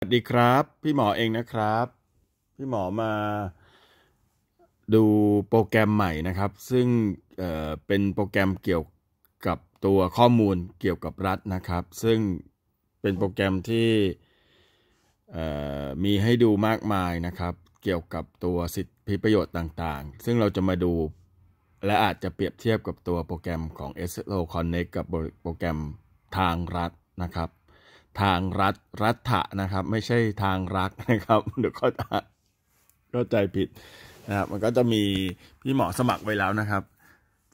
สวัสดีครับพี่หมอเองนะครับพี่หมอมาดูโปรแกรมใหม่นะครับซึ่งเเป็นโปรแกรมเกี่ยวกับตัวข้อมูลเกี่ยวกับรัฐนะครับ ซึ่งเป็นโปรแกรมที่มีให้ดูมากมายนะครับ เกี่ยวกับตัวสิทธิประโยชน์ต่างๆ ซึ่งเราจะมาดู และอาจจะเปรียบเทียบกับตัวโปรแกรมของ s อสโลคอนเนกับโปรแกรมทางรัฐนะครับทางรัฐ รัฐะนะครับ ไม่ใช่ทางรักนะครับเดี๋ยวก็จะก็ใจผิด นะครับ มันก็จะมีพี่หมอสมัครไว้แล้วนะครับ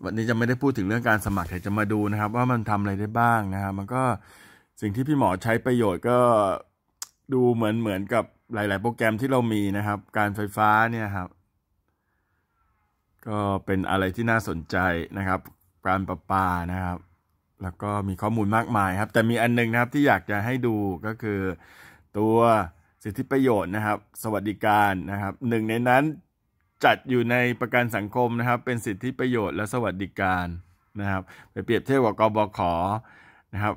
วันนี้จะไม่ได้พูดถึงเรื่องการสมัครแต่จะมาดูนะครับ ว่ามันทำอะไรได้บ้างนะครับ มันก็สิ่งที่พี่หมอใช้ประโยชน์ก็ดูเหมือนเหมือนกับหลายๆโปรแกรมที่เรามีนะครับ การไฟฟ้าเนี่ยครับ ก็เป็นอะไรที่น่าสนใจนะครับ การประปานะครับแล้วก็มีข้อมูลมากมายครับแต่มีอันนึงนะครับที่อยากจะให้ดูก็คือ ตัวสิทธิประโยชน์นะครับ สวัสดิการนะครับหนึ่งในนั้นจัดอยู่ในประกันสังคมนะครับ เป็นสิทธิประโยชน์และสวัสดิการนะครับ ไปเปรียบเทียบกับกบขนะครับ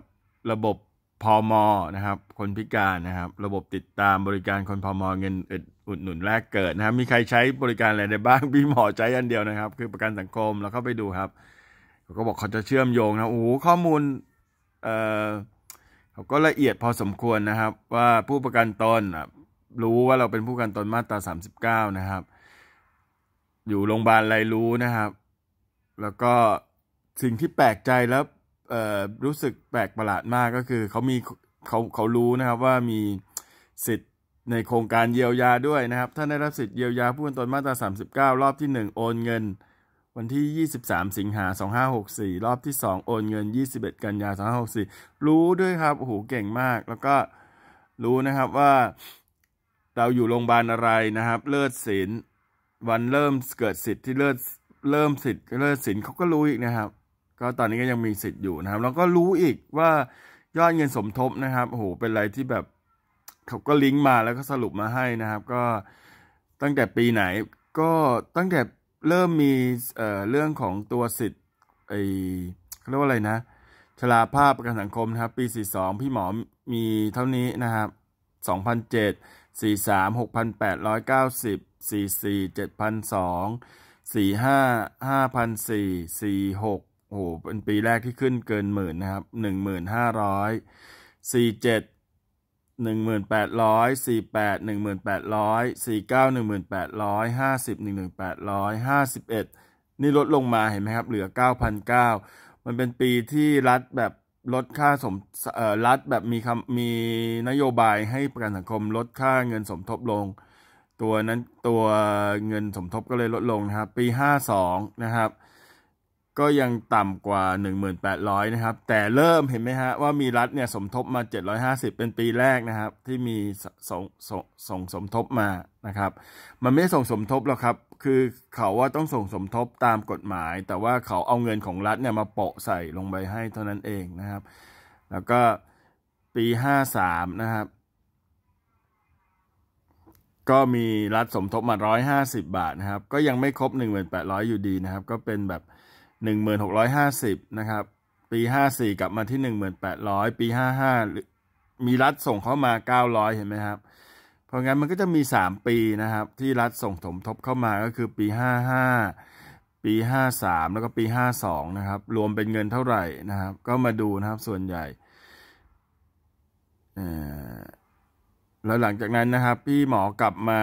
ระบบพอมอนะครับ คนพิการนะครับ ระบบติดตามบริการคนพอมอเงินอุดหนุนแรกเกิดนะครับ มีใครใช้บริการอะไรได้บ้างพี่หมอใจอันเดียวนะครับ คือประกันสังคมแล้วเข้าไปดูครับเขาก็บอกเขาจะเชื่อมโยงนะ โอ้ข้อมูลเอ่อเขาก็ละเอียดพอสมควรนะครับ ว่าผู้ประกันตนรู้ว่าเราเป็นผู้ประกันตนมาตรา39 นะครับ อยู่โรงพยาบาลอะไรรู้นะครับ แล้วก็สิ่งที่แปลกใจแล้วรู้สึกแปลกประหลาดมากก็คือเขามีเขาเขารู้นะครับว่ามีสิทธิ์ในโครงการเยียวยาด้วยนะครับถ้าได้รับสิทธิ์เยียวยา ผู้ประกันตนมาตรา39 รอบที่ 1 โอนเงินวันที่ 23 สิงหา2564 รอบที่2โอนเงิน21กันยา2564รู้ด้วยครับ โอ้โห เก่งมาก แล้วก็รู้นะครับว่าเราอยู่โรงพยาบาลอะไรนะครับ เลิศศิลวันเริ่มเกิดสิทธิ์ที่เลิศเริ่มสิทธิ์เลิศศิลเขาก็รู้อีกนะครับ ก็ตอนนี้ก็ยังมีสิทธิ์อยู่นะครับ แล้วก็รู้อีกว่ายอดเงินสมทบนะครับ โอ้โห เป็นอะไรที่แบบเขาก็ลิงก์มาแล้วก็สรุปมาให้นะครับ ก็ตั้งแต่ปีไหนก็ตั้งแต่เริ่มมีเรื่องของตัวสิทธิ์ไอเรียกว่าอะไรนะชลาภาพประกันสังคมนะครับ ปี 42 พี่หมอมีเท่านี้นะครับ2007 43 6,890 44 7,002 45 5,004 46โอ้โหเป็นปีแรกที่ขึ้นเกินหมื่นนะครับ 1,500 47หนึ่งหมื่นแปดร้อยสี่แปดหนึ่งหมื่นแปดร้อยสี่เก้าหนึ่งหมื่นแปดร้อยห้าสิบหนึ่งห่แปดร้อยห้าสิบเอ็ดนี่ลดลงมาเห็นไหมครับเหลือเก้าพันเก้ามันเป็นปีที่รัฐแบบลดค่าสมรัฐแบบมีคำมีนโยบายให้ประกันสังคมลดค่าเงินสมทบลง ตัวนั้นตัวเงินสมทบก็เลยลดลงนะครับ ปีห้าสองนะครับก็ยังต่ำกว่า 1 8 0 0 นะครับ แต่เริ่มเห็นไหมฮะว่ามีรัฐเนี่ยสมทบมา750เป็นปีแรกนะครับ ที่มีส่งส่งส่งสมทบมานะครับ มันไม่ส่งสมทบหรอกครับ คือเขาว่าต้องส่งสมทบตามกฎหมาย แต่ว่าเขาเอาเงินของรัฐเนี่ยมาโปะใส่ลงไปให้เท่านั้นเองนะครับ แล้วก็ปี 53 นะครับ ก็มีรัฐสมทบมา 150 บาทนะครับ ก็ยังไม่ครบ 1 8 0 0อยู่ดีนะครับ ก็เป็นแบบ1650 นะครับ ปี 54 กลับมาที่1800ปี 55 มีรัฐส่งเข้ามา 900 เห็นไหมครับ เพราะงั้นมันก็จะมี 3 ปีนะครับที่รัฐส่งสมทบเข้ามาก็คือปี 55 ปี 53 แล้วก็ปี 52 นะครับ รวมเป็นเงินเท่าไหร่นะครับ ก็มาดูนะครับส่วนใหญ่ แล้วหลังจากนั้นนะครับ พี่หมอกลับมา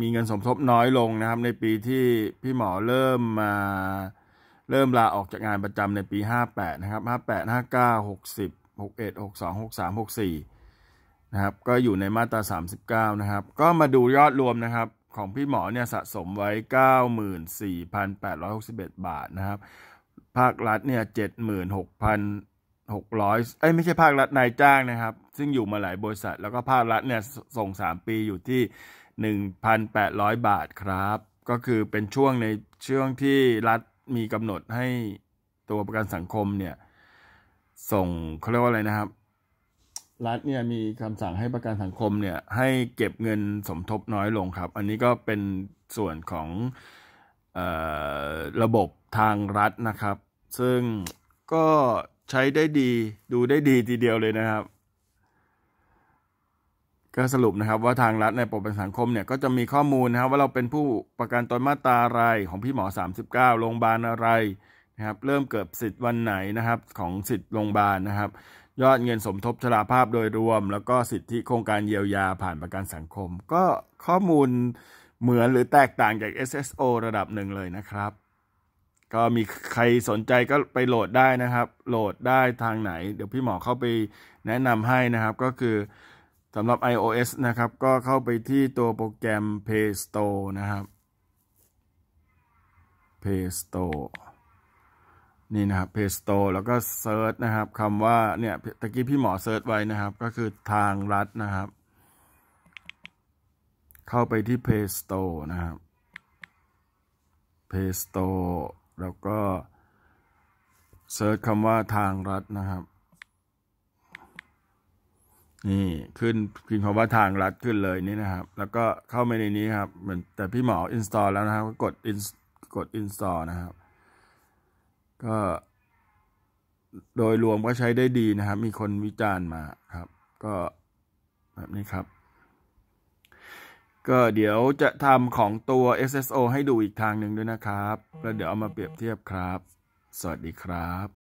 มีเงินสมทบน้อยลงนะครับ ในปีที่พี่หมอเริ่มมาเริ่มลาออกจากงานประจำในปี 58 นะครับ 58 59 60 61 62 63 64นะครับ ก็อยู่ในมาตรา39 นะครับ ก็มาดูยอดรวมนะครับ ของพี่หมอเนี่ยสะสมไว้ 94,861 บาทนะครับ ภาครัฐเนี่ย76,600เอ้ยไม่ใช่ภาครัฐนายจ้างนะครับ ซึ่งอยู่มาหลายบริษัท แล้วก็ภาครัฐเนี่ยส่ง 3 ปีอยู่ที่1,800 บาทครับ ก็คือเป็นช่วงในช่วงที่รัฐมีกำหนดให้ตัวประกันสังคมเนี่ย ส่งเขาเรียกว่าอะไรนะครับ รัฐเนี่ยมีคำสั่งให้ประกันสังคมเนี่ย ให้เก็บเงินสมทบน้อยลงครับ อันนี้ก็เป็นส่วนของระบบทางรัฐนะครับ ซึ่งก็ใช้ได้ดีดูได้ดีทีเดียวเลยนะครับก็สรุปนะครับว่าทางรัฐในปรปกองสังคมเนี่ย ก็จะมีข้อมูลนะครับ ว่าเราเป็นผู้ประกันตนมาตราอะไรของพี่หมอ 39 โรงพยาบาลอะไรนะครับ เริ่มเกิดสิทธิ์วันไหนนะครับ ของสิทธิ์โรงพยาบาลนะครับ ยอดเงินสมทบชราภาพโดยรวม แล้วก็สิทธิโครงการเยียวยาผ่านประกันสังคม ก็ข้อมูลเหมือนหรือแตกต่างจาก SSO ระดับหนึ่งเลยนะครับ ก็มีใครสนใจก็ไปโหลดได้นะครับ โหลดได้ทางไหน เดี๋ยวพี่หมอเข้าไปแนะนำให้นะครับ ก็คือสำหรับ iOS นะครับ ก็เข้าไปที่ตัวโปรแกรม Play Store นะครับ Play Store นี่นะครับ Play Store แล้วก็เซิร์ชนะครับคำว่าเนี่ยตะกี้พี่หมอเซิร์ชไว้นะครับ ก็คือทางรัฐนะครับ เข้าไปที่ Play Store นะครับ Play Store แล้วก็เซิร์ชคำว่าทางรัฐนะครับนี่ ขึ้นพิมพ์คำว่าทางรัดขึ้นเลยนี่นะครับ แล้วก็เข้ามาในนี้ครับ เหมือนแต่พี่หมอ install แล้วนะครับ ก็กด in กด install นะครับ ก็ โดยรวมก็ใช้ได้ดีนะครับ มีคนวิจารณ์มาครับ ก็แบบนี้ครับ ก็เดี๋ยวจะทำของตัว SSO ให้ดูอีกทางหนึ่งด้วยนะครับแล้วเดี๋ยวเอามาเปรียบเทียบครับ สวัสดีครับ